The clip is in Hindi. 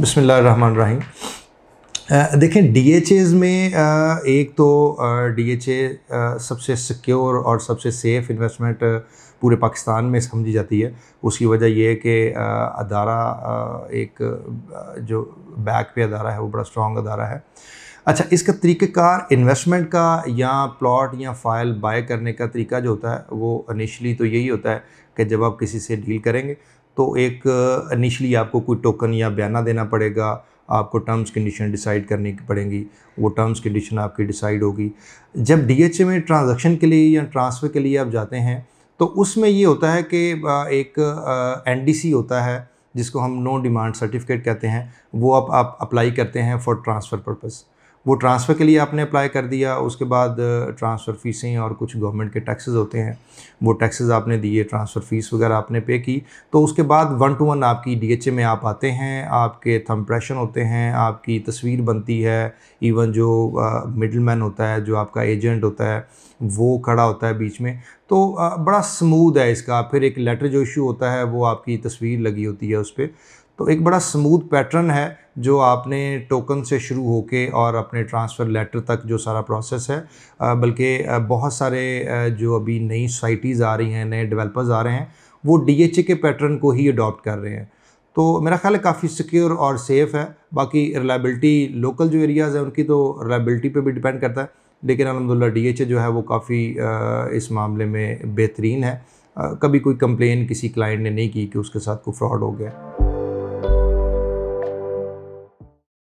बिसमीम देखें डी एच एज़ में एक तो डी एच ए सबसे सिक्योर और सबसे सेफ़ इन्वेस्टमेंट पूरे पाकिस्तान में समझी जाती है उसकी वजह यह है कि अदारा एक जो बैक पे अदारा है वो बड़ा स्ट्रॉन्ग अदारा है अच्छा इसका तरीक़ार इन्वेस्टमेंट का या प्लॉट या फाइल बाय करने का तरीका जो होता है वो इनिशली तो यही होता है कि जब आप किसी से डील करेंगे तो एक इनिशली आपको कोई टोकन या बयाना देना पड़ेगा आपको टर्म्स कंडीशन डिसाइड करनी पड़ेंगी वो टर्म्स कंडीशन आपकी डिसाइड होगी जब डीएचए में ट्रांजैक्शन के लिए या ट्रांसफ़र के लिए आप जाते हैं तो उसमें ये होता है कि एक एनडीसी होता है जिसको हम नो डिमांड सर्टिफिकेट कहते हैं वो आप आप अप्लाई करते हैं फॉर ट्रांसफ़र पर्पज़ वो ट्रांसफ़र के लिए आपने अप्लाई कर दिया उसके बाद ट्रांसफ़र फ़ीसें और कुछ गवर्नमेंट के टैक्सेस होते हैं वो टैक्सेस आपने दिए ट्रांसफ़र फ़ीस वगैरह आपने पे की तो उसके बाद वन टू वन आपकी डीएचए में आप आते हैं आपके थम्प्रेशन होते हैं आपकी तस्वीर बनती है इवन जो मिडल मैन होता है जो आपका एजेंट होता है वो खड़ा होता है बीच में तो आ, बड़ा स्मूद है इसका फिर एक लेटर जो इशू होता है वो आपकी तस्वीर लगी होती है उस पर तो एक बड़ा स्मूथ पैटर्न है जो आपने टोकन से शुरू होके और अपने ट्रांसफ़र लेटर तक जो सारा प्रोसेस है बल्कि बहुत सारे जो अभी नई सोसाइटीज़ आ रही हैं नए डेवलपर्स आ रहे हैं वो डी के पैटर्न को ही अडॉप्ट कर रहे हैं तो मेरा ख्याल है काफ़ी सिक्योर और सेफ़ है बाकी रिलायबिलिटी लोकल जो एरियाज़ हैं उनकी तो रिलायबिलिटी पे भी डिपेंड करता है लेकिन अलहमदिल्ला डी एच जो है वो काफ़ी इस मामले में बेहतरीन है कभी कोई कंप्लेन किसी क्लाइंट ने नहीं की कि उसके साथ कोई फ्रॉड हो गया